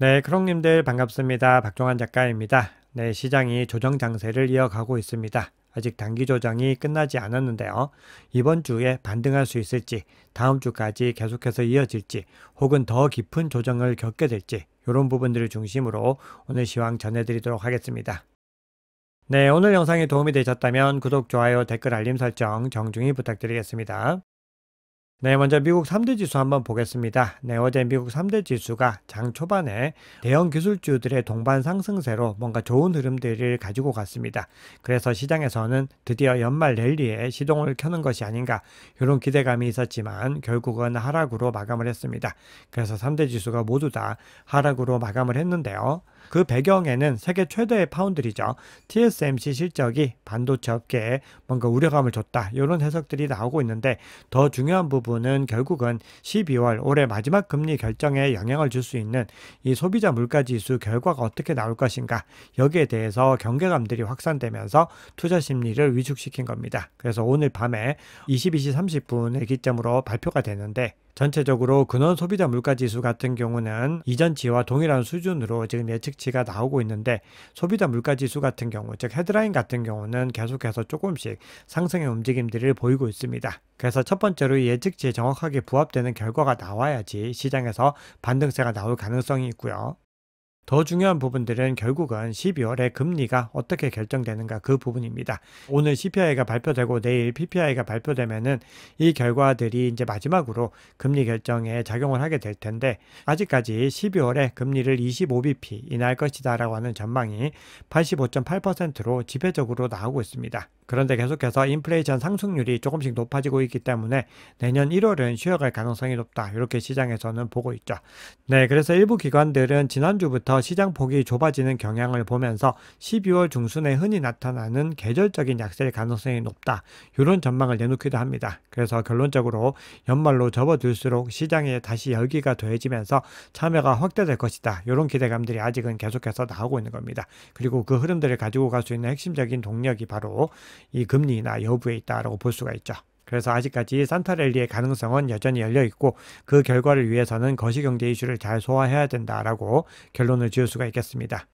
네, 크롱님들 그 반갑습니다. 박종환 작가입니다. 네, 시장이 조정 장세를 이어가고 있습니다. 아직 단기 조정이 끝나지 않았는데요. 이번 주에 반등할 수 있을지, 다음 주까지 계속해서 이어질지, 혹은 더 깊은 조정을 겪게 될지, 이런 부분들을 중심으로 오늘 시황 전해드리도록 하겠습니다. 네, 오늘 영상이 도움이 되셨다면 구독, 좋아요, 댓글, 알림 설정 정중히 부탁드리겠습니다. 네, 먼저 미국 3대 지수 한번 보겠습니다. 네, 어제 미국 3대 지수가 장 초반에 대형 기술주들의 동반 상승세로 뭔가 좋은 흐름들을 가지고 갔습니다. 그래서 시장에서는 드디어 연말 랠리에 시동을 켜는 것이 아닌가 이런 기대감이 있었지만 결국은 하락으로 마감을 했습니다. 그래서 3대 지수가 모두 다 하락으로 마감을 했는데요. 그 배경에는 세계 최대의 파운드리죠. TSMC 실적이 반도체 업계에 뭔가 우려감을 줬다. 이런 해석들이 나오고 있는데 더 중요한 부분은 결국은 12월 올해 마지막 금리 결정에 영향을 줄 수 있는 이 소비자 물가 지수 결과가 어떻게 나올 것인가. 여기에 대해서 경계감들이 확산되면서 투자 심리를 위축시킨 겁니다. 그래서 오늘 밤에 22시 30분을 기점으로 발표가 되는데 전체적으로 근원 소비자 물가 지수 같은 경우는 이전치와 동일한 수준으로 지금 예측치가 나오고 있는데 소비자 물가 지수 같은 경우 즉 헤드라인 같은 경우는 계속해서 조금씩 상승의 움직임들을 보이고 있습니다. 그래서 첫 번째로 예측치에 정확하게 부합되는 결과가 나와야지 시장에서 반등세가 나올 가능성이 있고요. 더 중요한 부분들은 결국은 12월에 금리가 어떻게 결정되는가 그 부분입니다. 오늘 CPI가 발표되고 내일 PPI가 발표되면은 이 결과들이 이제 마지막으로 금리 결정에 작용을 하게 될 텐데 아직까지 12월에 금리를 25bp 인하할 것이다라고 하는 전망이 85.8%로 지배적으로 나오고 있습니다. 그런데 계속해서 인플레이션 상승률이 조금씩 높아지고 있기 때문에 내년 1월은 쉬어갈 가능성이 높다. 이렇게 시장에서는 보고 있죠. 네, 그래서 일부 기관들은 지난주부터 때 시장 폭이 좁아지는 경향을 보면서 12월 중순에 흔히 나타나는 계절적인 약세일 가능성이 높다. 이런 전망을 내놓기도 합니다. 그래서 결론적으로 연말로 접어들수록 시장에 다시 열기가 더해지면서 참여가 확대될 것이다. 이런 기대감들이 아직은 계속해서 나오고 있는 겁니다. 그리고 그 흐름들을 가지고 갈 수 있는 핵심적인 동력이 바로 이 금리나 여부에 있다라고 볼 수가 있죠. 그래서 아직까지 산타랠리의 가능성은 여전히 열려 있고 그 결과를 위해서는 거시경제 이슈를 잘 소화해야 된다라고 결론을 지을 수가 있겠습니다.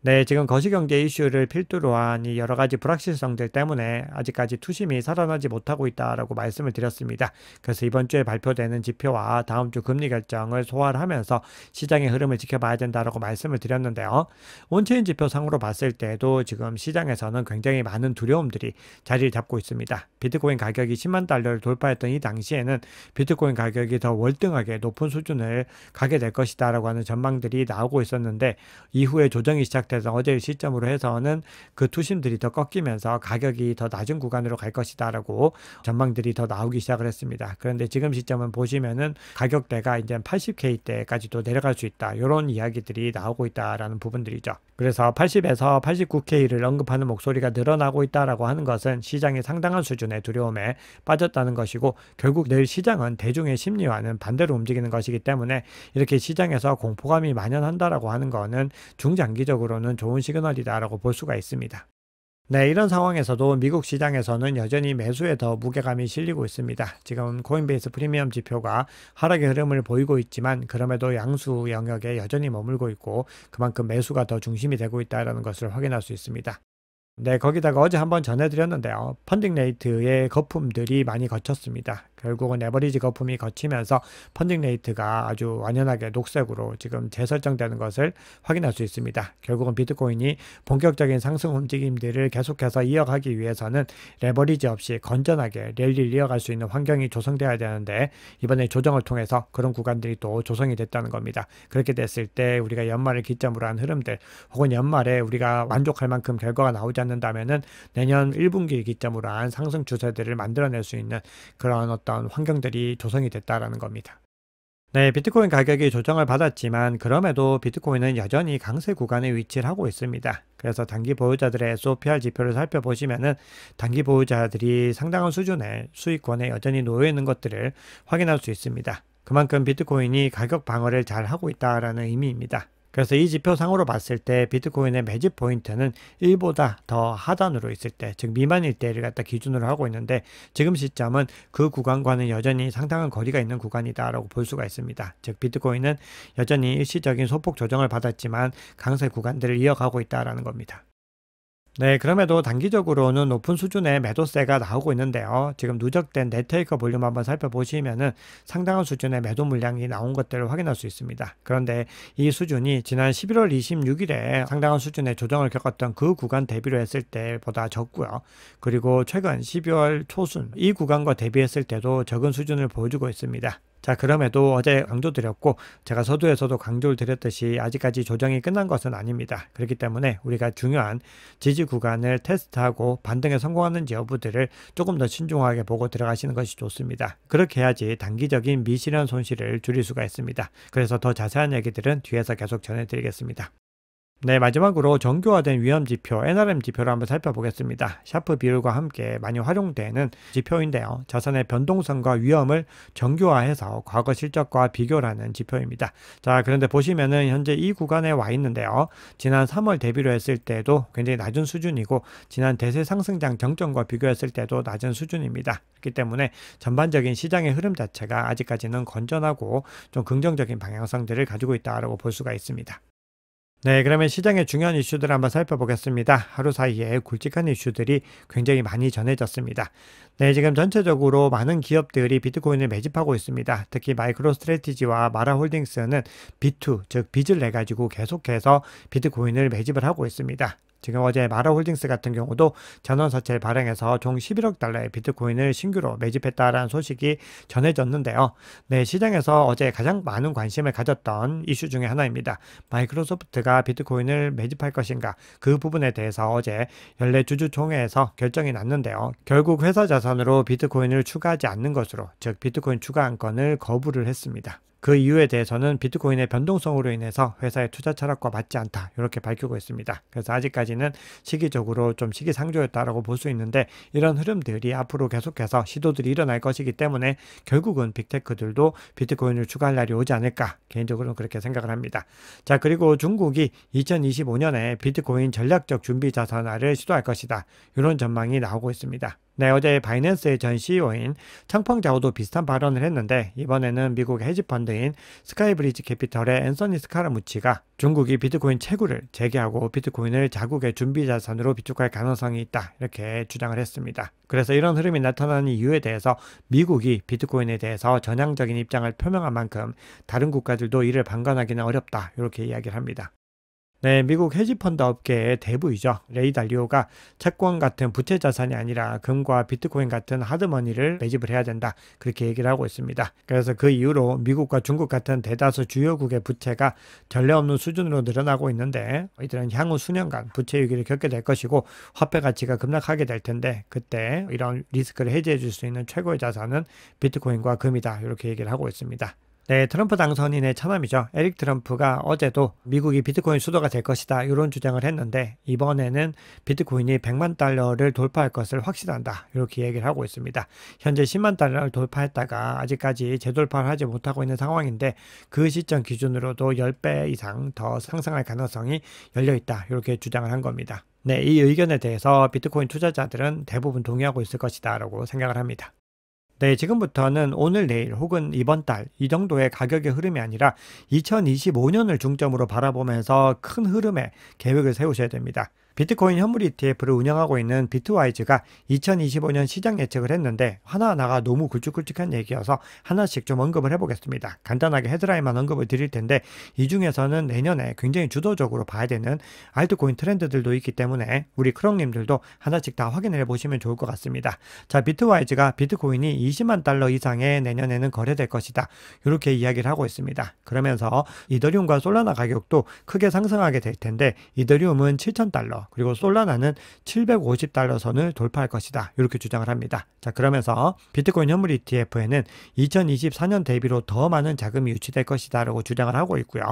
네, 지금 거시경제 이슈를 필두로 한 이 여러 가지 불확실성들 때문에 아직까지 투심이 살아나지 못하고 있다라고 말씀을 드렸습니다. 그래서 이번 주에 발표되는 지표와 다음 주 금리 결정을 소화를 하면서 시장의 흐름을 지켜봐야 된다라고 말씀을 드렸는데요. 온체인 지표 상으로 봤을 때도 지금 시장에서는 굉장히 많은 두려움들이 자리를 잡고 있습니다. 비트코인 가격이 10만 달러를 돌파했던 이 당시에는 비트코인 가격이 더 월등하게 높은 수준을 가게 될 것이다라고 하는 전망들이 나오고 있었는데 이후에 조정이 시작 시작돼서 어제의 시점으로 해서는 그 투심들이 더 꺾이면서 가격이 더 낮은 구간으로 갈 것이다라고 전망들이 더 나오기 시작을 했습니다. 그런데 지금 시점은 보시면은 가격대가 이제 80K 대까지도 내려갈 수 있다. 이런 이야기들이 나오고 있다라는 부분들이죠. 그래서 80에서 89K를 언급하는 목소리가 늘어나고 있다라고 하는 것은 시장이 상당한 수준의 두려움에 빠졌다는 것이고 결국 내일 시장은 대중의 심리와는 반대로 움직이는 것이기 때문에 이렇게 시장에서 공포감이 만연한다라고 하는 것은 중장기적으로 쪽으로는 좋은 시그널이다라고 볼 수가 있습니다. 네, 이런 상황에서도 미국 시장에서는 여전히 매수에 더 무게감이 실리고 있습니다. 지금 코인베이스 프리미엄 지표가 하락의 흐름을 보이고 있지만 그럼에도 양수 영역에 여전히 머물고 있고 그만큼 매수가 더 중심이 되고 있다는 것을 확인할 수 있습니다. 네, 거기다가 어제 한번 전해드렸는데요. 펀딩 레이트의 거품들이 많이 거쳤습니다. 결국은 에버리지 거품이 거치면서 펀딩 레이트가 아주 완연하게 녹색으로 지금 재설정되는 것을 확인할 수 있습니다. 결국은 비트코인이 본격적인 상승 움직임들을 계속해서 이어가기 위해서는 레버리지 없이 건전하게 랠리를 이어갈 수 있는 환경이 조성돼야 되는데 이번에 조정을 통해서 그런 구간들이 또 조성이 됐다는 겁니다. 그렇게 됐을 때 우리가 연말을 기점으로 한 흐름들 혹은 연말에 우리가 만족할 만큼 결과가 나오지 않는다면은 내년 1분기 기점으로 한 상승 추세들을 만들어낼 수 있는 그런 어떤 어떤 환경들이 조성이 됐다라는 겁니다. 네, 비트코인 가격이 조정을 받았지만 그럼에도 비트코인은 여전히 강세 구간에 위치를 하고 있습니다. 그래서 단기 보유자들의 SOPR 지표를 살펴보시면은 단기 보유자들이 상당한 수준의 수익권에 여전히 놓여 있는 것들을 확인할 수 있습니다. 그만큼 비트코인이 가격 방어를 잘 하고 있다라는 의미입니다. 그래서 이 지표상으로 봤을 때 비트코인의 매집 포인트는 1보다 더 하단으로 있을 때, 즉 미만일 때를 갖다 기준으로 하고 있는데 지금 시점은 그 구간과는 여전히 상당한 거리가 있는 구간이다라고 볼 수가 있습니다. 즉 비트코인은 여전히 일시적인 소폭 조정을 받았지만 강세 구간들을 이어가고 있다라는 겁니다. 네, 그럼에도 단기적으로는 높은 수준의 매도세가 나오고 있는데요. 지금 누적된 네테이크 볼륨 한번 살펴보시면은 상당한 수준의 매도 물량이 나온 것들을 확인할 수 있습니다. 그런데 이 수준이 지난 11월 26일에 상당한 수준의 조정을 겪었던 그 구간 대비로 했을 때보다 적고요. 그리고 최근 12월 초순 이 구간과 대비했을 때도 적은 수준을 보여주고 있습니다. 자, 그럼에도 어제 강조드렸고 제가 서두에서도 강조를 드렸듯이 아직까지 조정이 끝난 것은 아닙니다. 그렇기 때문에 우리가 중요한 지지 구간을 테스트하고 반등에 성공하는지 여부들을 조금 더 신중하게 보고 들어가시는 것이 좋습니다. 그렇게 해야지 단기적인 미실현 손실을 줄일 수가 있습니다. 그래서 더 자세한 얘기들은 뒤에서 계속 전해드리겠습니다. 네, 마지막으로 정교화된 위험 지표 NRM 지표를 한번 살펴보겠습니다. 샤프 비율과 함께 많이 활용되는 지표인데요. 자산의 변동성과 위험을 정교화해서 과거 실적과 비교하는 지표입니다. 자, 그런데 보시면은 현재 이 구간에 와 있는데요. 지난 3월 대비로 했을 때도 굉장히 낮은 수준이고 지난 대세 상승장 정점과 비교했을 때도 낮은 수준입니다. 그렇기 때문에 전반적인 시장의 흐름 자체가 아직까지는 건전하고 좀 긍정적인 방향성들을 가지고 있다라고 볼 수가 있습니다. 네, 그러면 시장의 중요한 이슈들 한번 살펴보겠습니다. 하루 사이에 굵직한 이슈들이 굉장히 많이 전해졌습니다. 네, 지금 전체적으로 많은 기업들이 비트코인을 매집하고 있습니다. 특히 마이크로스트레티지와 마라홀딩스는 B2, 즉 빚을 내 가지고 계속해서 비트코인을 매집을 하고 있습니다. 지금 어제 마라홀딩스 같은 경우도 전원사채 발행해서 총 11억 달러의 비트코인을 신규로 매집했다라는 소식이 전해졌는데요. 네, 시장에서 어제 가장 많은 관심을 가졌던 이슈 중의 하나입니다. 마이크로소프트가 비트코인을 매집할 것인가 그 부분에 대해서 어제 연례 주주총회에서 결정이 났는데요. 결국 회사 자산으로 비트코인을 추가하지 않는 것으로 즉 비트코인 추가 안건을 거부를 했습니다. 그 이유에 대해서는 비트코인의 변동성으로 인해서 회사의 투자 철학과 맞지 않다 이렇게 밝히고 있습니다. 그래서 아직까지는 시기적으로 좀 시기상조였다라고 볼 수 있는데 이런 흐름들이 앞으로 계속해서 시도들이 일어날 것이기 때문에 결국은 빅테크들도 비트코인을 추가할 날이 오지 않을까 개인적으로는 그렇게 생각을 합니다. 자 그리고 중국이 2025년에 비트코인 전략적 준비 자산화를 시도할 것이다 이런 전망이 나오고 있습니다. 네, 어제 바이낸스의 전 CEO인 창펑 자오도 비슷한 발언을 했는데 이번에는 미국의 헤지펀드인 스카이브리지 캐피털의 앤서니 스카라무치가 중국이 비트코인 채굴을 재개하고 비트코인을 자국의 준비 자산으로 비축할 가능성이 있다 이렇게 주장을 했습니다. 그래서 이런 흐름이 나타나는 이유에 대해서 미국이 비트코인에 대해서 전향적인 입장을 표명한 만큼 다른 국가들도 이를 방관하기는 어렵다 이렇게 이야기를 합니다. 네, 미국 헤지펀드 업계의 대부이죠. 레이 달리오가 채권 같은 부채 자산이 아니라 금과 비트코인 같은 하드머니를 매집을 해야 된다. 그렇게 얘기를 하고 있습니다. 그래서 그 이후로 미국과 중국 같은 대다수 주요국의 부채가 전례 없는 수준으로 늘어나고 있는데 이들은 향후 수년간 부채 위기를 겪게 될 것이고 화폐 가치가 급락하게 될 텐데 그때 이런 리스크를 해제해 줄 수 있는 최고의 자산은 비트코인과 금이다. 이렇게 얘기를 하고 있습니다. 네, 트럼프 당선인의 차남이죠. 에릭 트럼프가 어제도 미국이 비트코인 수도가 될 것이다. 이런 주장을 했는데 이번에는 비트코인이 100만 달러를 돌파할 것을 확신한다. 이렇게 얘기를 하고 있습니다. 현재 10만 달러를 돌파했다가 아직까지 재돌파를 하지 못하고 있는 상황인데 그 시점 기준으로도 10배 이상 더 상승할 가능성이 열려 있다. 이렇게 주장을 한 겁니다. 네, 이 의견에 대해서 비트코인 투자자들은 대부분 동의하고 있을 것이다. 라고 생각을 합니다. 네, 지금부터는 오늘 내일 혹은 이번 달 이 정도의 가격의 흐름이 아니라 2025년을 중점으로 바라보면서 큰 흐름의 계획을 세우셔야 됩니다. 비트코인 현물 ETF를 운영하고 있는 비트와이즈가 2025년 시장 예측을 했는데 하나하나가 너무 굵직굵직한 얘기여서 하나씩 좀 언급을 해보겠습니다. 간단하게 헤드라인만 언급을 드릴 텐데 이 중에서는 내년에 굉장히 주도적으로 봐야 되는 알트코인 트렌드들도 있기 때문에 우리 크롱님들도 하나씩 다확인 해보시면 좋을 것 같습니다. 자, 비트와이즈가 비트코인이 20만 달러 이상의 내년에는 거래될 것이다. 이렇게 이야기를 하고 있습니다. 그러면서 이더리움과 솔라나 가격도 크게 상승하게 될 텐데 이더리움은 7천 달러, 그리고 솔라나는 750달러 선을 돌파할 것이다. 이렇게 주장을 합니다. 자, 그러면서 비트코인 현물 ETF에는 2024년 대비로 더 많은 자금이 유치될 것이다. 라고 주장을 하고 있고요.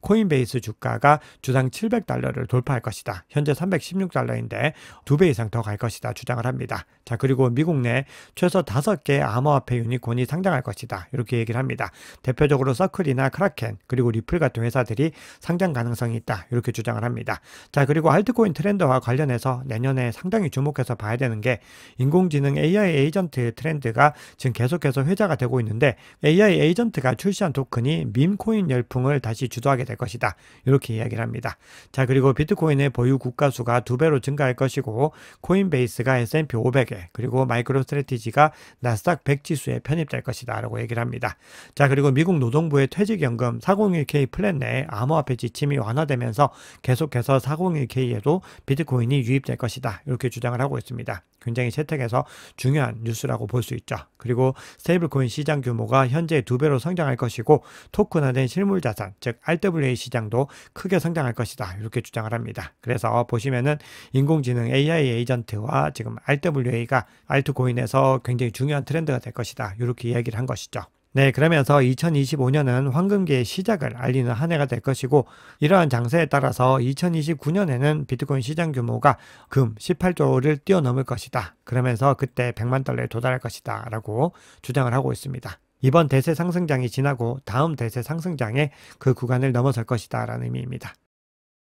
코인베이스 주가가 주당 700달러를 돌파할 것이다. 현재 316달러인데 두 배 이상 더 갈 것이다. 주장을 합니다. 자, 그리고 미국 내 최소 5개 암호화폐 유니콘이 상장할 것이다. 이렇게 얘기를 합니다. 대표적으로 서클이나 크라켄, 그리고 리플 같은 회사들이 상장 가능성이 있다. 이렇게 주장을 합니다. 자, 그리고 알트코인 트레 트렌드와 관련해서 내년에 상당히 주목해서 봐야 되는 게 인공지능 AI 에이전트 트렌드가 지금 계속해서 회자가 되고 있는데 AI 에이전트가 출시한 토큰이 민코인 열풍을 다시 주도하게 될 것이다. 이렇게 이야기를 합니다. 자 그리고 비트코인의 보유 국가수가 두 배로 증가할 것이고 코인베이스가 S&P 500에 그리고 마이크로스트레티지가 나스닥 100 지수에 편입될 것이다. 라고 얘기를 합니다. 자 그리고 미국 노동부의 퇴직연금 401k 플랜 내에 암호화폐 지침이 완화되면서 계속해서 401k에도 비트코인이 유입될 것이다. 이렇게 주장을 하고 있습니다. 굉장히 채택에서 중요한 뉴스라고 볼 수 있죠. 그리고 스테이블코인 시장 규모가 현재 두 배로 성장할 것이고 토큰화된 실물 자산, 즉 RWA 시장도 크게 성장할 것이다. 이렇게 주장을 합니다. 그래서 보시면은 인공지능 AI 에이전트와 지금 RWA가 알트코인에서 굉장히 중요한 트렌드가 될 것이다. 이렇게 이야기를 한 것이죠. 네, 그러면서 2025년은 황금기의 시작을 알리는 한 해가 될 것이고 이러한 장세에 따라서 2029년에는 비트코인 시장 규모가 금 18조를 뛰어넘을 것이다. 그러면서 그때 100만 달러에 도달할 것이다. 라고 주장을 하고 있습니다. 이번 대세 상승장이 지나고 다음 대세 상승장에 그 구간을 넘어설 것이다. 라는 의미입니다.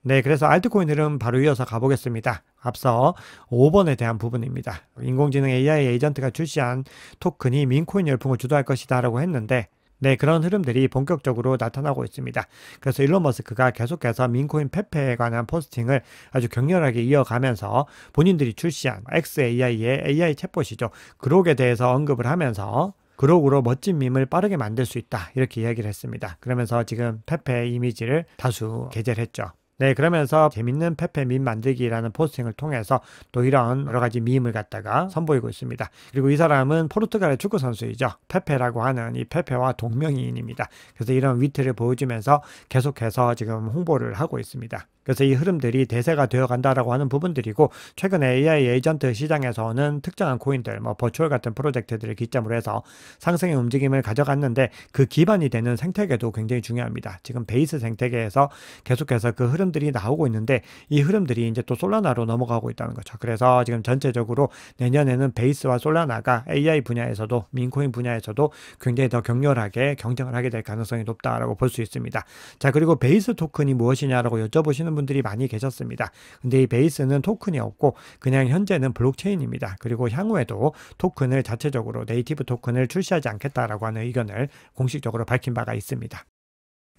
네, 그래서 알트코인들은 바로 이어서 가보겠습니다. 앞서 5번에 대한 부분입니다. 인공지능 AI 에이전트가 출시한 토큰이 민코인 열풍을 주도할 것이다 라고 했는데 네, 그런 흐름들이 본격적으로 나타나고 있습니다. 그래서 일론 머스크가 계속해서 민코인 페페에 관한 포스팅을 아주 격렬하게 이어가면서 본인들이 출시한 XAI의 AI 챗봇이죠. 그록에 대해서 언급을 하면서 그록으로 멋진 밈을 빠르게 만들 수 있다. 이렇게 이야기를 했습니다. 그러면서 지금 페페 이미지를 다수 게재를 했죠. 네, 그러면서 재밌는 페페 밈 만들기라는 포스팅을 통해서 또 이런 여러 가지 밈을 갖다가 선보이고 있습니다. 그리고 이 사람은 포르투갈의 축구 선수이죠. 페페라고 하는 이 페페와 동명이인입니다. 그래서 이런 위트를 보여주면서 계속해서 지금 홍보를 하고 있습니다. 그래서 이 흐름들이 대세가 되어 간다라고 하는 부분들이고 최근에 AI 에이전트 시장에서는 특정한 코인들 뭐 버추얼 같은 프로젝트들을 기점으로 해서 상승의 움직임을 가져갔는데 그 기반이 되는 생태계도 굉장히 중요합니다. 지금 베이스 생태계에서 계속해서 그 흐름들이 나오고 있는데 이 흐름들이 이제 또 솔라나로 넘어가고 있다는 거죠. 그래서 지금 전체적으로 내년에는 베이스와 솔라나가 AI 분야에서도 민코인 분야에서도 굉장히 더 격렬하게 경쟁을 하게 될 가능성이 높다라고 볼 수 있습니다. 자 그리고 베이스 토큰이 무엇이냐라고 여쭤보시는 하는 분들이 많이 계셨습니다. 근데 이 베이스는 토큰이었고 그냥 현재는 블록체인입니다. 그리고 향후에도 토큰을 자체적으로 네이티브 토큰을 출시하지 않겠다라고 하는 의견을 공식적으로 밝힌 바가 있습니다.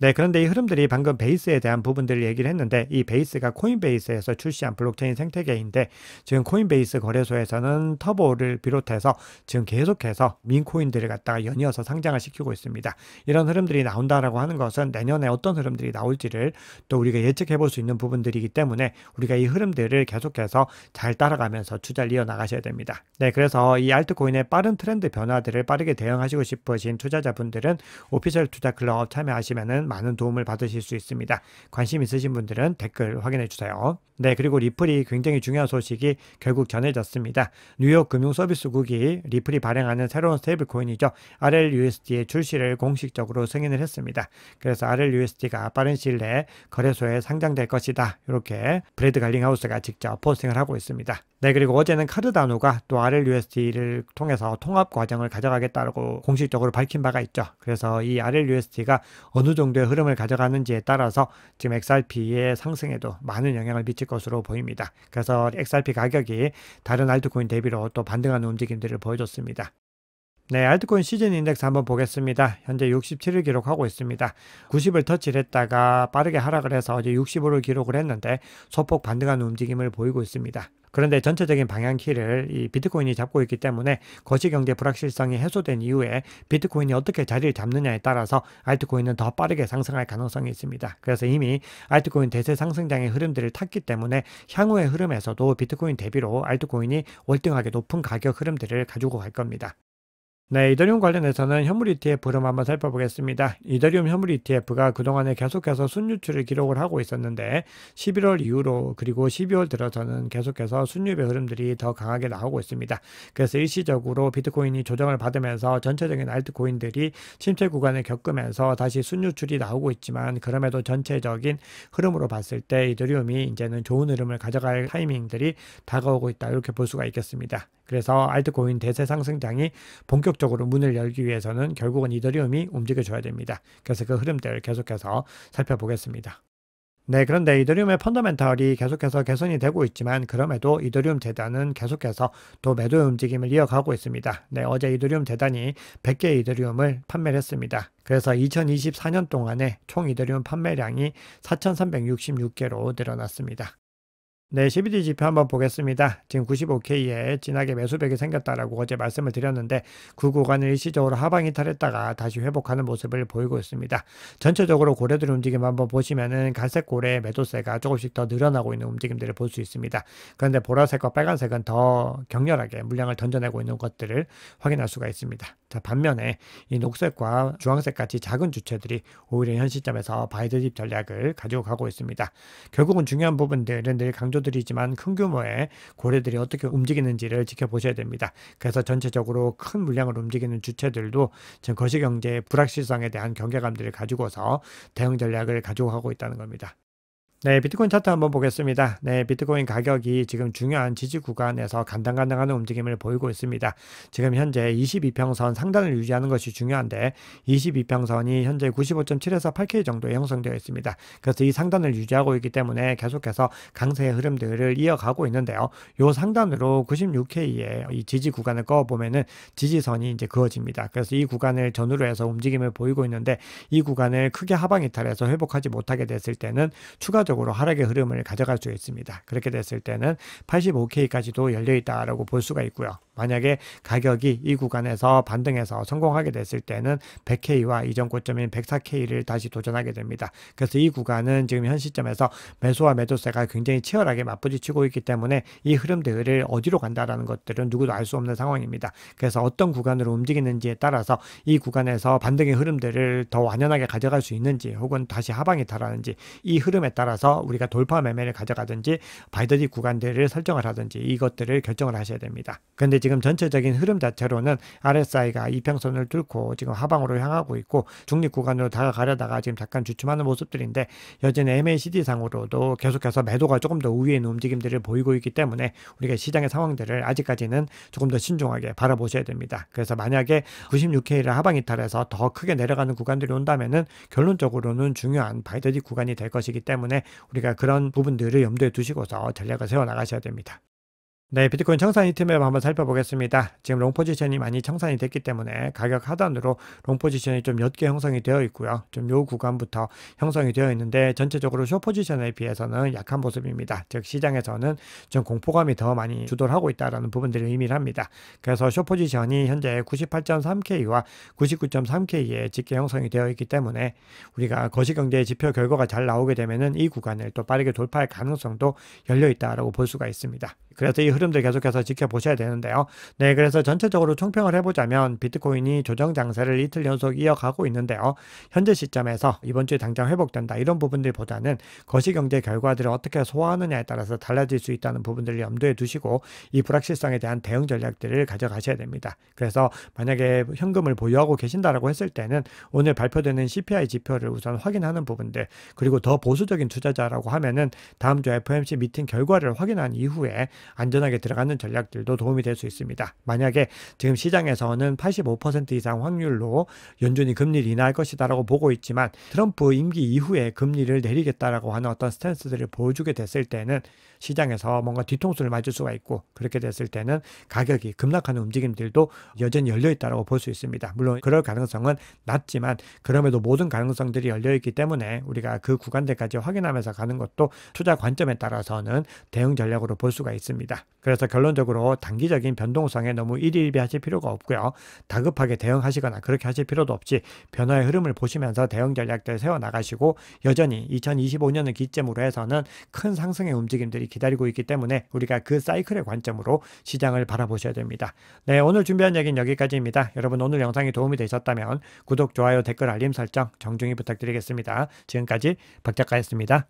네, 그런데 이 흐름들이 방금 베이스에 대한 부분들을 얘기를 했는데 이 베이스가 코인베이스에서 출시한 블록체인 생태계인데 지금 코인베이스 거래소에서는 터보를 비롯해서 지금 계속해서 민코인들을 갖다가 연이어서 상장을 시키고 있습니다. 이런 흐름들이 나온다라고 하는 것은 내년에 어떤 흐름들이 나올지를 또 우리가 예측해 볼 수 있는 부분들이기 때문에 우리가 이 흐름들을 계속해서 잘 따라가면서 투자를 이어나가셔야 됩니다. 네, 그래서 이 알트코인의 빠른 트렌드 변화들을 빠르게 대응하시고 싶으신 투자자분들은 오피셜 투자 클럽 참여하시면은 많은 도움을 받으실 수 있습니다. 관심 있으신 분들은 댓글 확인해 주세요. 네, 그리고 리플이 굉장히 중요한 소식이 결국 전해졌습니다. 뉴욕 금융 서비스국이 리플이 발행하는 새로운 스테이블 코인이죠. RLUSD의 출시를 공식적으로 승인을 했습니다. 그래서 RLUSD가 빠른 시일 내에 거래소에 상장될 것이다. 이렇게 브레드 갈링하우스가 직접 포스팅을 하고 있습니다. 네, 그리고 어제는 카르다노가 또 RLUSD를 통해서 통합 과정을 가져가겠다고 공식적으로 밝힌 바가 있죠. 그래서 이 RLUSD가 어느 정도의 흐름을 가져가는지에 따라서 지금 XRP의 상승에도 많은 영향을 미칠 것으로 보입니다. 그래서 XRP 가격이 다른 알트코인 대비로 또 반등하는 움직임들을 보여줬습니다. 네, 알트코인 시즌 인덱스 한번 보겠습니다. 현재 67을 기록하고 있습니다. 90을 터치를 했다가 빠르게 하락을 해서 어제 65를 기록을 했는데 소폭 반등하는 움직임을 보이고 있습니다. 그런데 전체적인 방향키를 이 비트코인이 잡고 있기 때문에 거시경제 불확실성이 해소된 이후에 비트코인이 어떻게 자리를 잡느냐에 따라서 알트코인은 더 빠르게 상승할 가능성이 있습니다. 그래서 이미 알트코인 대세 상승장의 흐름들을 탔기 때문에 향후의 흐름에서도 비트코인 대비로 알트코인이 월등하게 높은 가격 흐름들을 가지고 갈 겁니다. 네, 이더리움 관련해서는 현물 ETF로 한번 살펴보겠습니다. 이더리움 현물 ETF가 그동안에 계속해서 순유출을 기록을 하고 있었는데 11월 이후로 그리고 12월 들어서는 계속해서 순유의 흐름들이 더 강하게 나오고 있습니다. 그래서 일시적으로 비트코인이 조정을 받으면서 전체적인 알트코인들이 침체 구간을 겪으면서 다시 순유출이 나오고 있지만 그럼에도 전체적인 흐름으로 봤을 때 이더리움이 이제는 좋은 흐름을 가져갈 타이밍들이 다가오고 있다 이렇게 볼 수가 있겠습니다. 그래서 알트코인 대세 상승장이 본격 본격적으로 문을 열기 위해서는 결국은 이더리움이 움직여줘야 됩니다. 그래서 그 흐름들 계속해서 살펴보겠습니다. 네, 그런데 이더리움의 펀더멘털이 계속해서 개선이 되고 있지만 그럼에도 이더리움 재단은 계속해서 또 매도의 움직임을 이어가고 있습니다. 네, 어제 이더리움 재단이 100개의 이더리움을 판매를 했습니다. 그래서 2024년 동안에 총 이더리움 판매량이 4,366개로 늘어났습니다. 네, 1 2 d 지표 한번 보겠습니다. 지금 95K에 진하게 매수백이 생겼다라고 어제 말씀을 드렸는데 그 구간을 일시적으로 하방 이탈했다가 다시 회복하는 모습을 보이고 있습니다. 전체적으로 고래들 움직임 한번 보시면은 갈색 고래 의 매도세가 조금씩 더 늘어나고 있는 움직임들을 볼 수 있습니다. 그런데 보라색과 빨간색은 더 격렬하게 물량을 던져내고 있는 것들을 확인할 수가 있습니다. 자, 반면에 이 녹색과 주황색 같이 작은 주체들이 오히려 현 시점에서 바이드집 전략을 가지고 가고 있습니다. 결국은 중요한 부분들은 늘 강조 고조들이지만 큰 규모의 고래들이 어떻게 움직이는지를 지켜보셔야 됩니다. 그래서 전체적으로 큰 물량을 움직이는 주체들도 지금 거시경제의 불확실성에 대한 경계감들을 가지고서 대응 전략을 가지고 가고 있다는 겁니다. 네, 비트코인 차트 한번 보겠습니다. 네, 비트코인 가격이 지금 중요한 지지 구간에서 간당간당한 움직임을 보이고 있습니다. 지금 현재 22평선 상단을 유지하는 것이 중요한데 22평선이 현재 95.7에서 8K 정도에 형성되어 있습니다. 그래서 이 상단을 유지하고 있기 때문에 계속해서 강세의 흐름들을 이어가고 있는데요. 요 상단으로 96K의 이 지지 구간을 꺼 보면은 지지선이 이제 그어집니다. 그래서 이 구간을 전후로 해서 움직임을 보이고 있는데 이 구간을 크게 하방 이탈해서 회복하지 못하게 됐을 때는 추가적 추가적으로 하락의 흐름을 가져갈 수 있습니다. 그렇게 됐을 때는 85K까지도 열려 있다라고 볼 수가 있고요. 만약에 가격이 이 구간에서 반등해서 성공하게 됐을 때는 100K와 이전 고점인 104K를 다시 도전하게 됩니다. 그래서 이 구간은 지금 현 시점에서 매수와 매도세가 굉장히 치열하게 맞부딪히고 있기 때문에 이 흐름들을 어디로 간다라는 것들은 누구도 알 수 없는 상황입니다. 그래서 어떤 구간으로 움직이는지에 따라서 이 구간에서 반등의 흐름들을 더 완연하게 가져갈 수 있는지 혹은 다시 하방이 달하는지 이 흐름에 따라서 우리가 돌파 매매를 가져가든지 바이더디 구간들을 설정을 하든지 이것들을 결정을 하셔야 됩니다. 그런데 지금 지금 전체적인 흐름 자체로는 RSI가 이평선을 뚫고 지금 하방으로 향하고 있고 중립 구간으로 다가가려다가 지금 잠깐 주춤하는 모습들인데 여전히 MACD 상으로도 계속해서 매도가 조금 더 우위에 있는 움직임들을 보이고 있기 때문에 우리가 시장의 상황들을 아직까지는 조금 더 신중하게 바라보셔야 됩니다. 그래서 만약에 96K를 하방 이탈해서 더 크게 내려가는 구간들이 온다면은 결론적으로는 중요한 바이더직 구간이 될 것이기 때문에 우리가 그런 부분들을 염두에 두시고서 전략을 세워 나가셔야 됩니다. 네, 비트코인 청산이 팀에 한번 살펴보겠습니다. 지금 롱 포지션이 많이 청산이 됐기 때문에 가격 하단으로 롱 포지션이 좀 몇 개 형성이 되어 있고요. 좀 요 구간부터 형성이 되어 있는데 전체적으로 쇼 포지션에 비해서는 약한 모습입니다. 즉 시장에서는 좀 공포감이 더 많이 주도를 하고 있다라는 부분들을 의미를 합니다. 그래서 쇼 포지션이 현재 98.3K와 99.3K에 직계 형성이 되어 있기 때문에 우리가 거시경제 지표 결과가 잘 나오게 되면은 이 구간을 또 빠르게 돌파할 가능성도 열려 있다라고 볼 수가 있습니다. 그래서 이 흐름들 계속해서 지켜보셔야 되는데요. 네, 그래서 전체적으로 총평을 해보자면 비트코인이 조정 장세를 이틀 연속 이어가고 있는데요. 현재 시점에서 이번 주에 당장 회복된다 이런 부분들보다는 거시경제 결과들을 어떻게 소화하느냐에 따라서 달라질 수 있다는 부분들을 염두에 두시고 이 불확실성에 대한 대응 전략들을 가져가셔야 됩니다. 그래서 만약에 현금을 보유하고 계신다라고 했을 때는 오늘 발표되는 CPI 지표를 우선 확인하는 부분들 그리고 더 보수적인 투자자라고 하면은 다음 주 FOMC 미팅 결과를 확인한 이후에 안전하게 들어가는 전략들도 도움이 될 수 있습니다. 만약에 지금 시장에서는 85% 이상 확률로 연준이 금리를 인하할 것이다라고 보고 있지만 트럼프 임기 이후에 금리를 내리겠다라고 하는 어떤 스탠스들을 보여주게 됐을 때는 시장에서 뭔가 뒤통수를 맞을 수가 있고 그렇게 됐을 때는 가격이 급락하는 움직임들도 여전히 열려 있다라고 볼 수 있습니다. 물론 그럴 가능성은 낮지만 그럼에도 모든 가능성들이 열려 있기 때문에 우리가 그 구간대까지 확인하면서 가는 것도 투자 관점에 따라서는 대응 전략으로 볼 수가 있습니다. 그래서 결론적으로 단기적인 변동성에 너무 일일비하실 필요가 없고요. 다급하게 대응하시거나 그렇게 하실 필요도 없이 변화의 흐름을 보시면서 대응 전략들 세워 나가시고 여전히 2025년을 기점으로 해서는 큰 상승의 움직임들이 기다리고 있기 때문에 우리가 그 사이클의 관점으로 시장을 바라보셔야 됩니다. 네, 오늘 준비한 얘기는 여기까지입니다. 여러분 오늘 영상이 도움이 되셨다면 구독, 좋아요, 댓글, 알림 설정 정중히 부탁드리겠습니다. 지금까지 박 작가였습니다.